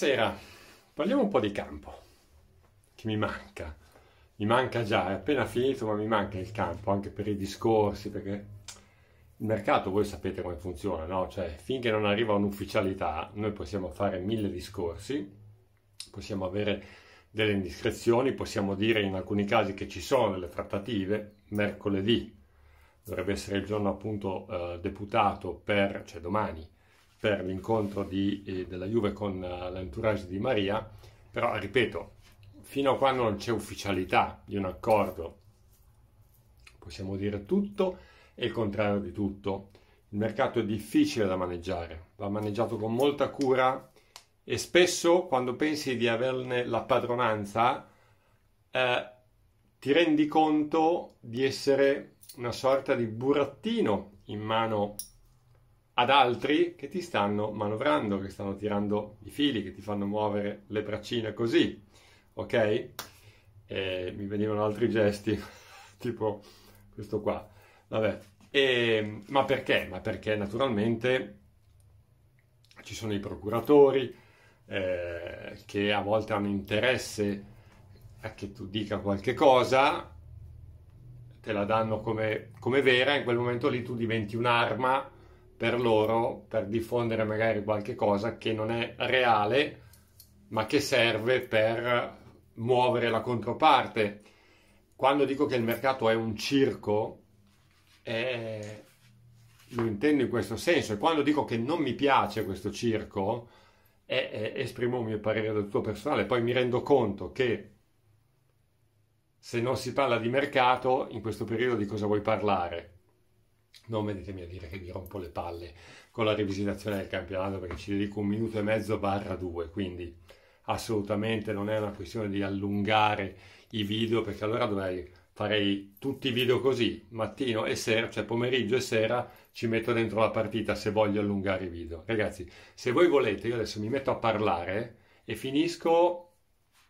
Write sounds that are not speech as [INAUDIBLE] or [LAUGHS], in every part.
Buonasera, parliamo un po' di campo, che mi manca, mi manca già, è appena finito ma mi manca il campo, anche per i discorsi, perché il mercato voi sapete come funziona, no? Cioè finché non arriva un'ufficialità noi possiamo fare mille discorsi, possiamo avere delle indiscrezioni, possiamo dire in alcuni casi che ci sono delle trattative, mercoledì dovrebbe essere il giorno appunto eh, deputato per, cioè domani, per l'incontro di, eh, della Juve con eh, l'entourage di Maria, però ripeto, fino a quando non c'è ufficialità di un accordo, possiamo dire tutto e il contrario di tutto. Il mercato è difficile da maneggiare, va maneggiato con molta cura e spesso quando pensi di averne la padronanza eh, ti rendi conto di essere una sorta di burattino in mano ad altri che ti stanno manovrando, che stanno tirando i fili, che ti fanno muovere le braccine così, ok? E mi venivano altri gesti, [LAUGHS] tipo questo qua, vabbè. E, ehm, ma perché? Ma perché naturalmente ci sono i procuratori eh, che a volte hanno interesse a che tu dica qualche cosa, te la danno come, come vera, in quel momento lì tu diventi un'arma per loro per diffondere magari qualche cosa che non è reale ma che serve per muovere la controparte. Quando dico che il mercato è un circo, è... lo intendo in questo senso. E quando dico che non mi piace questo circo, è, è, esprimo il mio parere del tuo personale. Poi mi rendo conto che se non si parla di mercato, in questo periodo di cosa vuoi parlare? non venitemi a dire che vi rompo le palle con la rivisitazione del campionato perché ci dedico un minuto e mezzo barra due, quindi assolutamente non è una questione di allungare i video perché allora dovrei farei tutti i video così, mattino e sera, cioè pomeriggio e sera ci metto dentro la partita se voglio allungare i video. Ragazzi, se voi volete, io adesso mi metto a parlare e finisco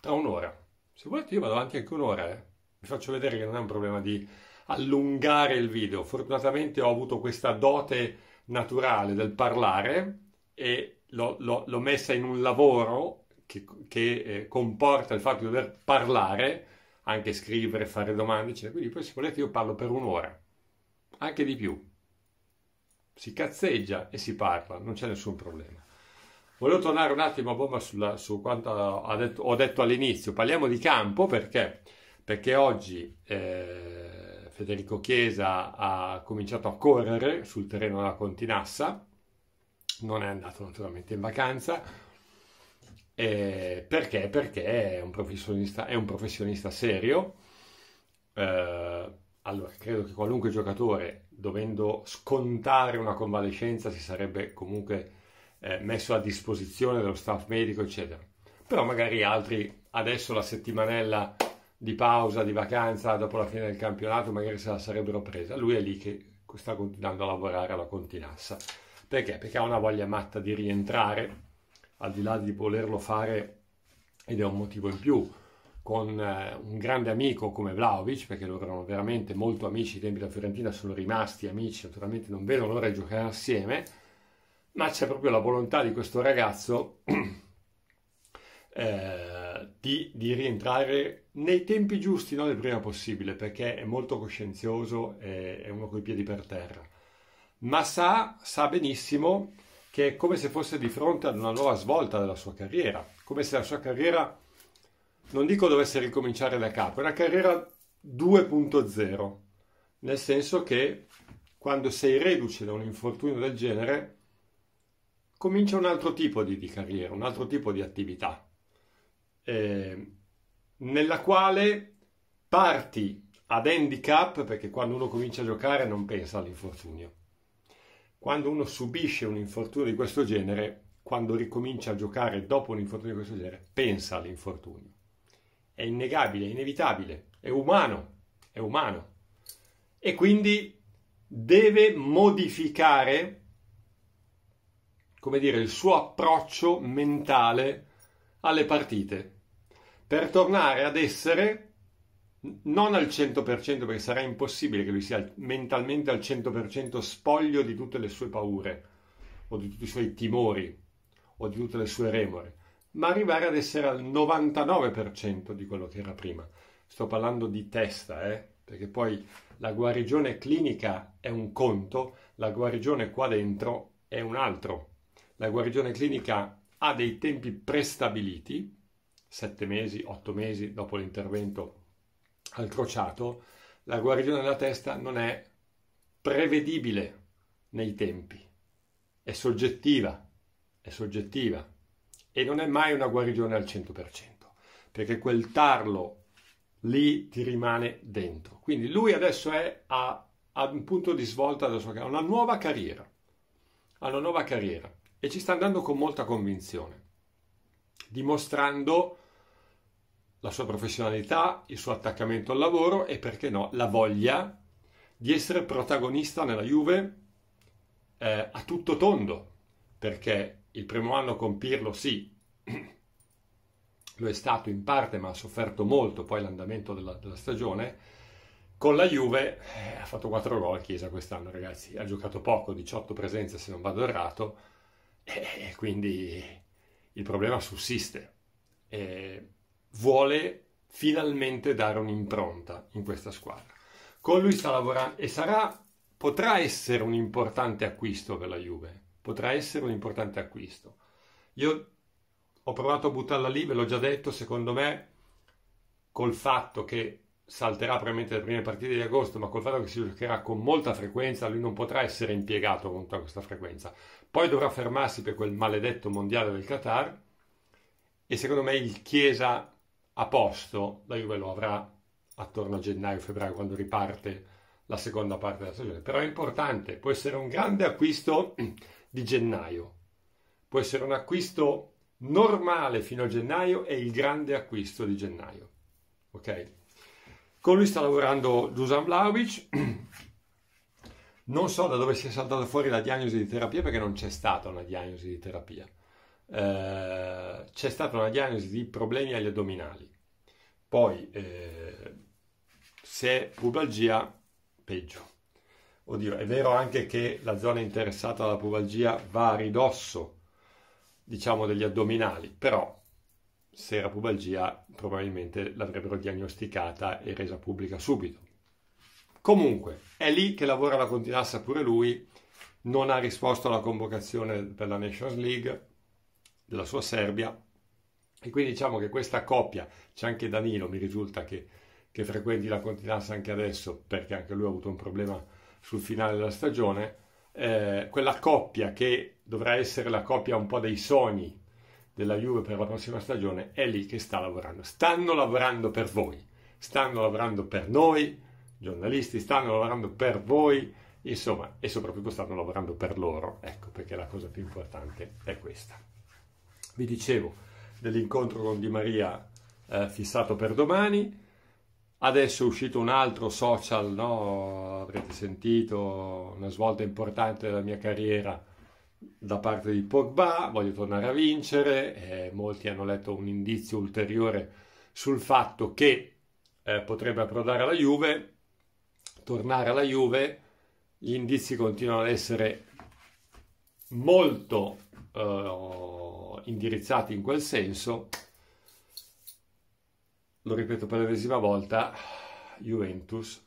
tra un'ora. Se volete io vado avanti anche un'ora, eh. vi faccio vedere che non è un problema di allungare il video. Fortunatamente ho avuto questa dote naturale del parlare e l'ho, l'ho, l'ho messa in un lavoro che, che eh, comporta il fatto di dover parlare, anche scrivere, fare domande, eccetera. Quindi poi se volete io parlo per un'ora, anche di più. Si cazzeggia e si parla, non c'è nessun problema. Volevo tornare un attimo a bomba sulla, su quanto detto, ho detto all'inizio. Parliamo di campo perché, perché oggi eh, Federico Chiesa ha cominciato a correre sul terreno della Continassa, non è andato naturalmente in vacanza, eh, perché? Perché è un professionista, è un professionista serio. Eh, allora, credo che qualunque giocatore, dovendo scontare una convalescenza, si sarebbe comunque eh, messo a disposizione dello staff medico, eccetera. Però magari altri, adesso la settimanella di pausa, di vacanza dopo la fine del campionato, magari se la sarebbero presa. Lui è lì che sta continuando a lavorare alla Continassa. Perché? Perché ha una voglia matta di rientrare, al di là di volerlo fare, ed è un motivo in più, con eh, un grande amico come Vlaovic, perché loro erano veramente molto amici i tempi della Fiorentina, sono rimasti amici, naturalmente non vedono l'ora di giocare assieme, ma c'è proprio la volontà di questo ragazzo [CLEARS THROAT] eh, di, di rientrare nei tempi giusti, non il prima possibile, perché è molto coscienzioso, è, è uno coi piedi per terra, ma sa, sa benissimo che è come se fosse di fronte ad una nuova svolta della sua carriera, come se la sua carriera, non dico dovesse ricominciare da capo, è una carriera 2.0, nel senso che quando sei reduce da un infortunio del genere, comincia un altro tipo di, di carriera, un altro tipo di attività eh, nella quale parti ad handicap, perché quando uno comincia a giocare non pensa all'infortunio. Quando uno subisce un infortunio di questo genere, quando ricomincia a giocare dopo un infortunio di questo genere, pensa all'infortunio. È innegabile, è inevitabile, è umano, è umano. E quindi deve modificare, come dire, il suo approccio mentale alle partite per tornare ad essere non al 100% perché sarà impossibile che lui sia mentalmente al 100% spoglio di tutte le sue paure o di tutti i suoi timori o di tutte le sue remore, ma arrivare ad essere al 99% di quello che era prima. Sto parlando di testa, eh? perché poi la guarigione clinica è un conto, la guarigione qua dentro è un altro. La guarigione clinica ha dei tempi prestabiliti, sette mesi, otto mesi dopo l'intervento al crociato, la guarigione della testa non è prevedibile nei tempi, è soggettiva, è soggettiva e non è mai una guarigione al 100%, perché quel tarlo lì ti rimane dentro. Quindi lui adesso è a, a un punto di svolta della sua carriera, una nuova carriera, ha una nuova carriera e ci sta andando con molta convinzione, dimostrando la sua professionalità, il suo attaccamento al lavoro e perché no, la voglia di essere protagonista nella Juve eh, a tutto tondo, perché il primo anno con Pirlo sì, lo è stato in parte, ma ha sofferto molto poi l'andamento della, della stagione. Con la Juve eh, ha fatto 4 gol a Chiesa quest'anno, ragazzi, ha giocato poco, 18 presenze se non vado errato, e eh, eh, quindi il problema sussiste. Eh, vuole finalmente dare un'impronta in questa squadra. Con lui sta lavorando e sarà, potrà essere un importante acquisto per la Juve, potrà essere un importante acquisto. Io ho provato a buttarla lì, ve l'ho già detto, secondo me col fatto che salterà probabilmente le prime partite di agosto, ma col fatto che si giocherà con molta frequenza, lui non potrà essere impiegato con tutta questa frequenza. Poi dovrà fermarsi per quel maledetto mondiale del Qatar e secondo me il Chiesa a posto, la Juve lo avrà attorno a gennaio-febbraio quando riparte la seconda parte della stagione, però è importante, può essere un grande acquisto di gennaio, può essere un acquisto normale fino a gennaio e il grande acquisto di gennaio. Ok? Con lui sta lavorando Dusan Vlaovic, non so da dove sia saltata fuori la diagnosi di terapia perché non c'è stata una diagnosi di terapia eh, c'è stata una diagnosi di problemi agli addominali. Poi, eh, se pubalgia, peggio. Oddio, è vero anche che la zona interessata dalla pubalgia va a ridosso, diciamo, degli addominali, però se era pubalgia probabilmente l'avrebbero diagnosticata e resa pubblica subito. Comunque, è lì che lavora la Continassa pure lui, non ha risposto alla convocazione per la Nations League, della sua Serbia. E quindi diciamo che questa coppia, c'è anche Danilo, mi risulta che, che frequenti la Continanza anche adesso, perché anche lui ha avuto un problema sul finale della stagione, eh, quella coppia che dovrà essere la coppia un po' dei sogni della Juve per la prossima stagione, è lì che sta lavorando. Stanno lavorando per voi, stanno lavorando per noi, giornalisti, stanno lavorando per voi, insomma, e soprattutto stanno lavorando per loro, ecco perché la cosa più importante è questa vi dicevo dell'incontro con Di Maria eh, fissato per domani. Adesso è uscito un altro social, no? avrete sentito una svolta importante della mia carriera da parte di Pogba, voglio tornare a vincere, eh, molti hanno letto un indizio ulteriore sul fatto che eh, potrebbe approdare alla Juve, tornare alla Juve, gli indizi continuano ad essere molto eh, indirizzati in quel senso, lo ripeto per l'ennesima volta, Juventus,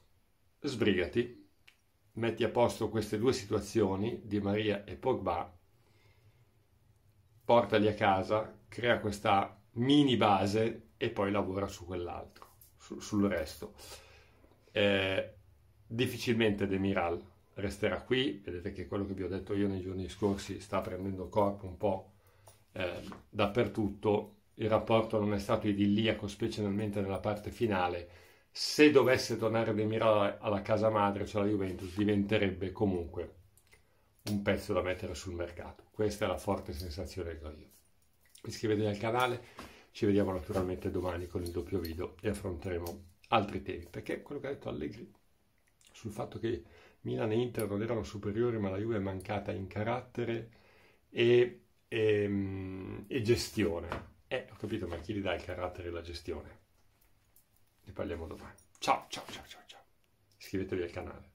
sbrigati, metti a posto queste due situazioni di Maria e Pogba, portali a casa, crea questa mini base e poi lavora su quell'altro, su, sul resto. Eh, difficilmente Demiral resterà qui, vedete che quello che vi ho detto io nei giorni scorsi sta prendendo corpo un po' eh, dappertutto, il rapporto non è stato idilliaco, specialmente nella parte finale, se dovesse tornare De Mira alla casa madre, cioè la Juventus, diventerebbe comunque un pezzo da mettere sul mercato. Questa è la forte sensazione che ho io. Iscrivetevi al canale, ci vediamo naturalmente domani con il doppio video e affronteremo altri temi, perché quello che ha detto Allegri sul fatto che Milan e Inter non erano superiori, ma la Juve è mancata in carattere e, e, ehm, e gestione. Eh, ho capito, ma chi gli dà il carattere e la gestione? Ne parliamo domani. Ciao, ciao, ciao, ciao, ciao. Iscrivetevi al canale.